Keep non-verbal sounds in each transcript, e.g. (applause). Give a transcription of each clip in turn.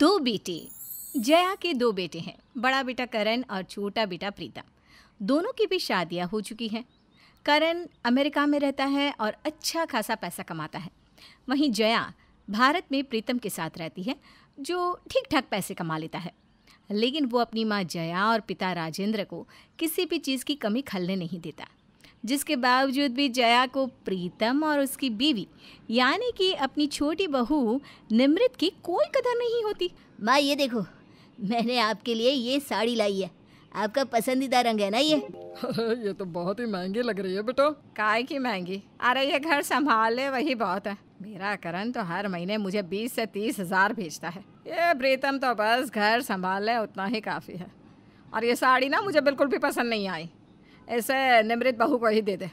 दो बेटे जया के दो बेटे हैं बड़ा बेटा करण और छोटा बेटा प्रीतम दोनों की भी शादियां हो चुकी हैं करण अमेरिका में रहता है और अच्छा खासा पैसा कमाता है वहीं जया भारत में प्रीतम के साथ रहती है जो ठीक ठाक पैसे कमा लेता है लेकिन वो अपनी माँ जया और पिता राजेंद्र को किसी भी चीज़ की कमी खलने नहीं देता जिसके बावजूद भी जया को प्रीतम और उसकी बीवी यानी कि अपनी छोटी बहू निमृत की कोई कदर नहीं होती माँ ये देखो मैंने आपके लिए ये साड़ी लाई है आपका पसंदीदा रंग है ना ये (laughs) ये तो बहुत ही महंगी लग रही है बेटो काय की महंगी अरे ये घर संभाल ले वही बहुत है मेरा करण तो हर महीने मुझे बीस से तीस हजार भेजता है ये प्रीतम तो बस घर संभाल ले उतना ही काफ़ी है और ये साड़ी ना मुझे बिल्कुल भी पसंद नहीं आई इसे निमृत बहू को ही दे दे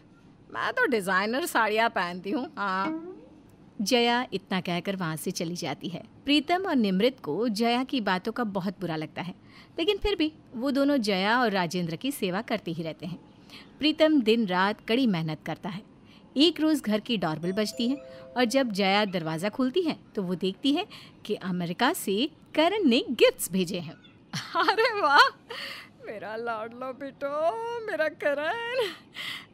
मैं तो डिज़ाइनर साड़ियाँ पहनती हूँ हाँ जया इतना कहकर वहाँ से चली जाती है प्रीतम और निमृत को जया की बातों का बहुत बुरा लगता है लेकिन फिर भी वो दोनों जया और राजेंद्र की सेवा करते ही रहते हैं प्रीतम दिन रात कड़ी मेहनत करता है एक रोज़ घर की डॉरबल बजती है और जब जया दरवाज़ा खोलती है तो वो देखती है कि अमेरिका से करण ने गिफ्ट्स भेजे हैं (laughs) अरे वाह मेरा लाडलो बिटो मेरा करण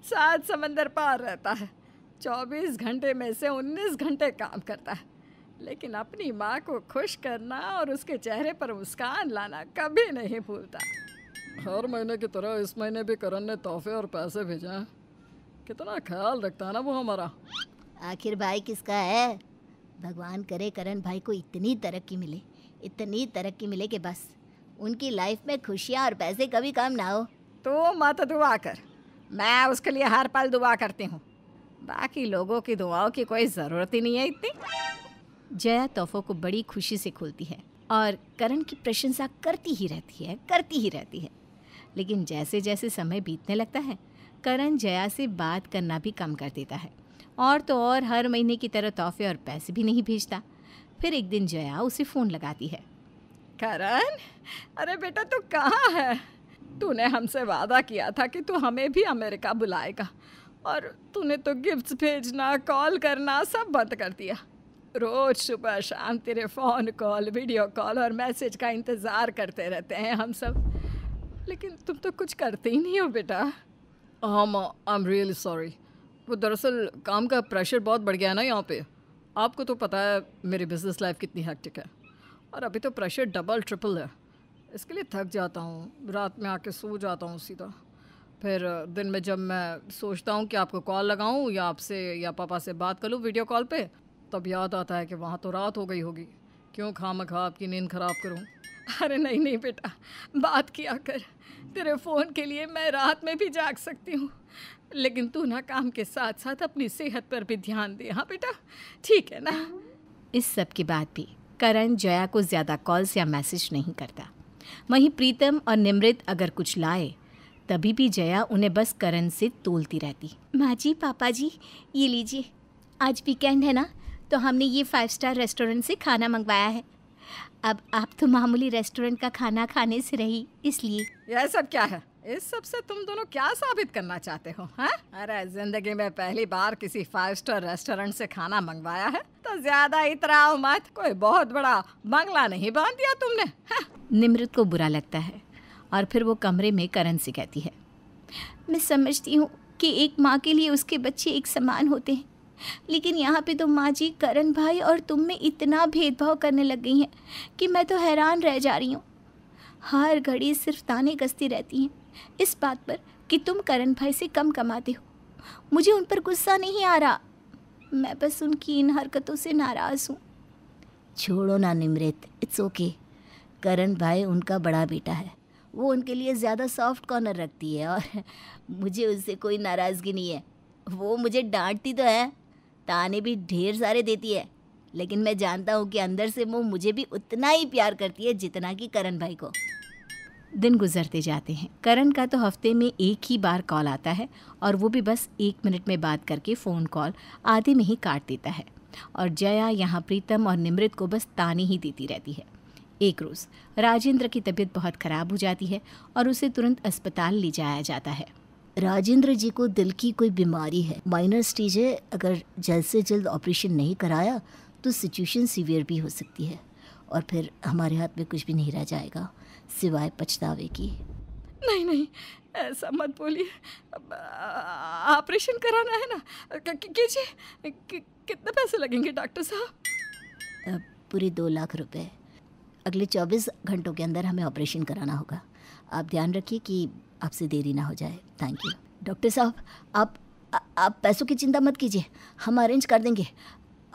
सात समंदर पार रहता है चौबीस घंटे में से उन्नीस घंटे काम करता है लेकिन अपनी माँ को खुश करना और उसके चेहरे पर मुस्कान लाना कभी नहीं भूलता हर महीने की तरह इस महीने भी करण ने तोहफे और पैसे भेजे हैं कितना ख्याल रखता है ना वो हमारा आखिर भाई किसका है भगवान करे करण भाई को इतनी तरक्की मिले इतनी तरक्की मिले कि बस उनकी लाइफ में खुशियाँ और पैसे कभी कम ना हो तो मत दुआ कर मैं उसके लिए हर पल दुआ करती हूँ बाकी लोगों की दुआओं की कोई ज़रूरत ही नहीं है इतनी जया तोहफों को बड़ी खुशी से खोलती है और करण की प्रशंसा करती ही रहती है करती ही रहती है लेकिन जैसे जैसे समय बीतने लगता है करण जया से बात करना भी कम कर देता है और तो और हर महीने की तरह तोहफे और पैसे भी नहीं भेजता फिर एक दिन जया उसे फ़ोन लगाती है करण अरे बेटा तू कहाँ है तूने हमसे वादा किया था कि तू हमें भी अमेरिका बुलाएगा और तूने तो गिफ्ट्स भेजना कॉल करना सब बंद कर दिया रोज़ सुबह शाम तेरे फ़ोन कॉल वीडियो कॉल और मैसेज का इंतज़ार करते रहते हैं हम सब लेकिन तुम तो कुछ करते ही नहीं हो बेटा हाँ माँ आई एम रियली सॉरी वो दरअसल काम का प्रेशर बहुत बढ़ गया ना यहाँ पे आपको तो पता है मेरी बिज़नेस लाइफ कितनी हैक्टिक है और अभी तो प्रेशर डबल ट्रिपल है इसके लिए थक जाता हूँ रात में आके सो जाता हूँ सीधा फिर दिन में जब मैं सोचता हूँ कि आपको कॉल लगाऊँ या आपसे या पापा से बात कर लूँ वीडियो कॉल पे तब याद आता है कि वहाँ तो रात हो गई होगी क्यों खा खा आपकी नींद ख़राब करूँ अरे नहीं नहीं बेटा बात किया कर तेरे फ़ोन के लिए मैं रात में भी जाग सकती हूँ लेकिन तू ना काम के साथ साथ अपनी सेहत पर भी ध्यान दे हाँ बेटा ठीक है ना इस सब की बात भी करण जया को ज़्यादा कॉल्स या मैसेज नहीं करता वहीं प्रीतम और निमृत अगर कुछ लाए तभी भी जया उन्हें बस करण से तोलती रहती माँ जी पापा जी ये लीजिए आज वीकेंड है ना तो हमने ये फाइव स्टार रेस्टोरेंट से खाना मंगवाया है अब आप तो मामूली रेस्टोरेंट का खाना खाने से रही इसलिए यह सब क्या है इस सब से तुम दोनों क्या साबित करना चाहते हो हा? अरे जिंदगी में पहली बार किसी फाइव स्टार रेस्टोरेंट से खाना मंगवाया है तो ज्यादा इतराओ मत कोई बहुत बड़ा बंगला नहीं बांध दिया तुमने हाँ? निमृत को बुरा लगता है और फिर वो कमरे में करण से कहती है मैं समझती हूँ कि एक माँ के लिए उसके बच्चे एक समान होते हैं लेकिन यहाँ पे तो माँ जी करण भाई और तुम में इतना भेदभाव करने लग गई हैं कि मैं तो हैरान रह जा रही हूँ हर घड़ी सिर्फ ताने कसती रहती हैं इस बात पर कि तुम करण भाई से कम कमाते हो मुझे उन पर गुस्सा नहीं आ रहा मैं बस उनकी इन हरकतों से नाराज़ हूँ छोड़ो ना निमृत इट्स ओके करण भाई उनका बड़ा बेटा है वो उनके लिए ज़्यादा सॉफ्ट कॉर्नर रखती है और (laughs) मुझे उससे कोई नाराज़गी नहीं है वो मुझे डांटती तो है ताने भी ढेर सारे देती है लेकिन मैं जानता हूँ कि अंदर से वो मुझे भी उतना ही प्यार करती है जितना कि करण भाई को दिन गुजरते जाते हैं करण का तो हफ्ते में एक ही बार कॉल आता है और वो भी बस एक मिनट में बात करके फ़ोन कॉल आधे में ही काट देता है और जया यहाँ प्रीतम और निमृत को बस ताने ही देती रहती है एक रोज़ राजेंद्र की तबीयत बहुत ख़राब हो जाती है और उसे तुरंत अस्पताल ले जाया जाता है राजेंद्र जी को दिल की कोई बीमारी है माइनर स्टेज है अगर जल्द से जल्द ऑपरेशन नहीं कराया तो सिचुएशन सीवियर भी हो सकती है और फिर हमारे हाथ में कुछ भी नहीं रह जाएगा सिवाय पछतावे की नहीं नहीं ऐसा मत बोलिए ऑपरेशन कराना है ना कीजिए कि, कितने पैसे लगेंगे डॉक्टर साहब पूरे दो लाख रुपए अगले चौबीस घंटों के अंदर हमें ऑपरेशन कराना होगा आप ध्यान रखिए कि आपसे देरी ना हो जाए थैंक यू डॉक्टर साहब आप आ, आप पैसों की चिंता मत कीजिए हम अरेंज कर देंगे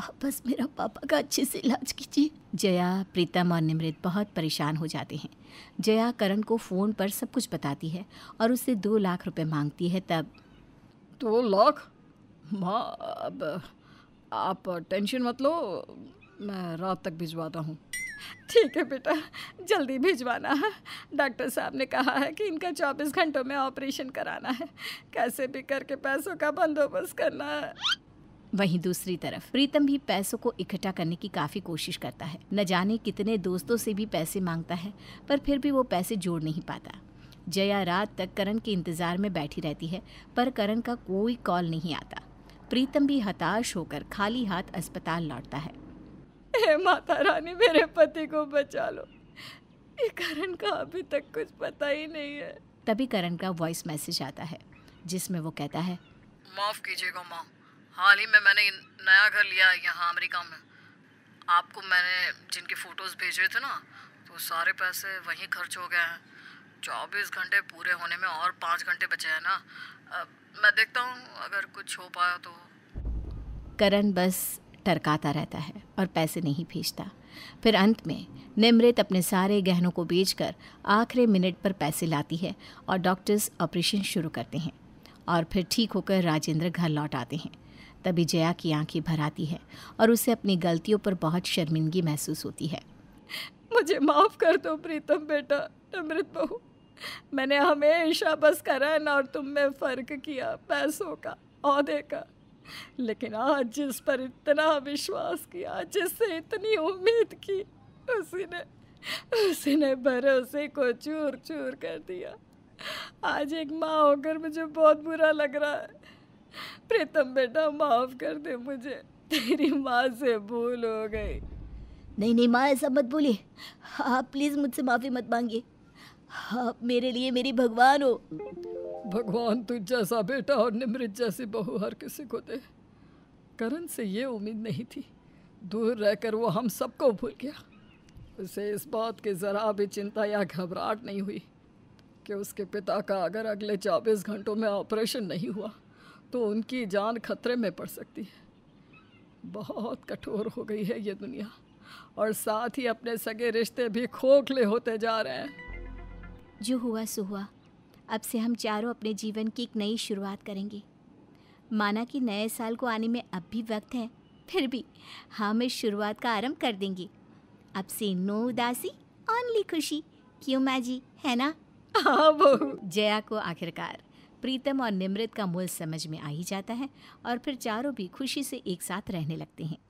आप बस मेरा पापा का अच्छे से इलाज कीजिए जया प्रीतम और निमृत बहुत परेशान हो जाते हैं जया करण को फ़ोन पर सब कुछ बताती है और उससे दो लाख रुपए मांगती है तब दो लाख माँ अब आप टेंशन मत लो मैं रात तक भिजवाता हूँ ठीक है बेटा जल्दी भिजवाना है डॉक्टर साहब ने कहा है कि इनका चौबीस घंटों में ऑपरेशन कराना है कैसे भी करके पैसों का बंदोबस्त करना है वहीं दूसरी तरफ प्रीतम भी पैसों को इकट्ठा करने की काफी कोशिश करता है न जाने कितने दोस्तों से भी पैसे मांगता है पर फिर भी वो पैसे जोड़ नहीं पाता जया रात तक करण के इंतजार में बैठी रहती है पर करण का कोई कॉल नहीं आता प्रीतम भी हताश होकर खाली हाथ अस्पताल लौटता है माता रानी मेरे पति को बचा लो ये करण का अभी तक कुछ पता ही नहीं है तभी करण का वॉइस मैसेज आता है जिसमें वो कहता है माफ कीजिएगा माँ हाल ही में मैंने नया घर लिया यहाँ अमेरिका में आपको मैंने जिनके फ़ोटोज़ भेजे थे ना तो सारे पैसे वहीं खर्च हो गए हैं चौबीस घंटे पूरे होने में और पाँच घंटे बचे हैं ना अब मैं देखता हूँ अगर कुछ हो पाया तो करण बस टरकाता रहता है और पैसे नहीं भेजता फिर अंत में निमृत अपने सारे गहनों को बेचकर आखिरी मिनट पर पैसे लाती है और डॉक्टर्स ऑपरेशन शुरू करते हैं और फिर ठीक होकर राजेंद्र घर लौट आते हैं तभी जया की आंखें भर आती है और उसे अपनी गलतियों पर बहुत शर्मिंदगी महसूस होती है मुझे माफ़ कर दो प्रीतम बेटा अमृत बहू मैंने हमेशा बस करन और तुम में फ़र्क किया पैसों का औहदे का लेकिन आज जिस पर इतना विश्वास किया जिससे इतनी उम्मीद की उसी ने उसी ने भरोसे को चूर चूर कर दिया आज एक माँ होकर मुझे बहुत बुरा लग रहा है प्रीतम बेटा माफ कर दे मुझे तेरी माँ से भूल हो गई नहीं नहीं माँ ऐसा मत बोली आप प्लीज मुझसे माफी मत मांगिए आप मेरे लिए मेरी भगवान हो भगवान तुझ जैसा बेटा और निमृत जैसी बहू हर किसी को दे करण से ये उम्मीद नहीं थी दूर रहकर वो हम सबको भूल गया उसे इस बात की ज़रा भी चिंता या घबराहट नहीं हुई कि उसके पिता का अगर अगले चौबीस घंटों में ऑपरेशन नहीं हुआ तो उनकी जान खतरे में पड़ सकती है बहुत कठोर हो गई है ये दुनिया और साथ ही अपने सगे रिश्ते भी खोखले होते जा रहे हैं जो हुआ सो हुआ अब से हम चारों अपने जीवन की एक नई शुरुआत करेंगे माना कि नए साल को आने में अब भी वक्त है फिर भी हम इस शुरुआत का आरंभ कर देंगे अब से नो उदासी ओनली खुशी क्यों माँ जी है ना हाँ बहू जया को आखिरकार प्रीतम और निमृत का मूल समझ में आ ही जाता है और फिर चारों भी खुशी से एक साथ रहने लगते हैं